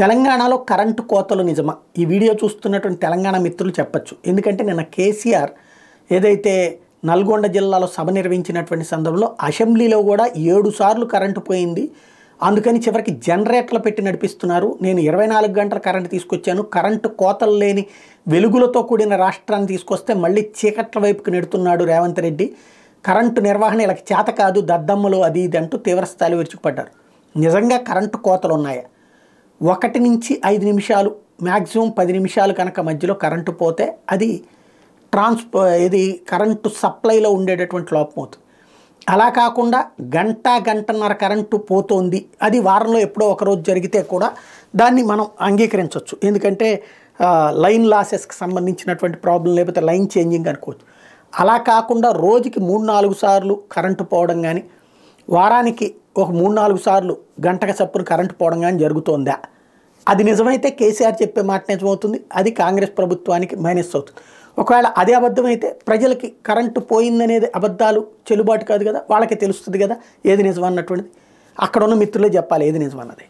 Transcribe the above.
తెలంగాణలో కరెంటు కోతలు నిజమా ఈ వీడియో చూస్తున్నటువంటి తెలంగాణ మిత్రులు చెప్పచ్చు ఎందుకంటే నిన్న కేసీఆర్ ఏదైతే నల్గొండ జిల్లాలో సభ నిర్వహించినటువంటి సందర్భంలో అసెంబ్లీలో కూడా ఏడు సార్లు కరెంటు పోయింది అందుకని చివరికి జనరేటర్లు పెట్టి నడిపిస్తున్నారు నేను ఇరవై నాలుగు గంటల కరెంటు తీసుకొచ్చాను కరెంటు కోతలు లేని వెలుగులతో కూడిన రాష్ట్రాన్ని తీసుకొస్తే మళ్ళీ చీకట్ల వైపుకి నెడుతున్నాడు రేవంత్ రెడ్డి కరెంటు నిర్వహణ ఇలా చేత కాదు దద్దమ్మలు అది ఇది అంటూ తీవ్రస్థాయిలో విరుచుకుపడ్డారు నిజంగా కరెంటు కోతలు ఉన్నాయా ఒకటి నుంచి ఐదు నిమిషాలు మ్యాక్సిమం పది నిమిషాలు కనుక మధ్యలో కరెంటు పోతే అది ట్రాన్స్ ఇది కరెంటు సప్లైలో ఉండేటటువంటి లోపం అవుతుంది అలా కాకుండా గంట గంటన్నర కరెంటు పోతోంది అది వారంలో ఎప్పుడో ఒకరోజు జరిగితే కూడా దాన్ని మనం అంగీకరించవచ్చు ఎందుకంటే లైన్ లాసెస్కి సంబంధించినటువంటి ప్రాబ్లం లేకపోతే లైన్ చేంజింగ్ అనుకోవచ్చు అలా కాకుండా రోజుకి మూడు నాలుగు సార్లు కరెంటు పోవడం కానీ వారానికి ఒక మూడు నాలుగు సార్లు గంటకు చప్పున కరెంటు పోవడం కానీ జరుగుతోందా అది నిజమైతే కేసీఆర్ చెప్పే మాట నిజమవుతుంది అది కాంగ్రెస్ ప్రభుత్వానికి మైనస్ అవుతుంది ఒకవేళ అదే అబద్ధమైతే ప్రజలకి కరెంటు పోయిందనేది అబద్ధాలు చెల్లుబాటు కాదు కదా వాళ్ళకి తెలుస్తుంది కదా ఏది నిజం అన్నటువంటిది అక్కడ ఉన్న మిత్రులే చెప్పాలి ఏది నిజం అన్నది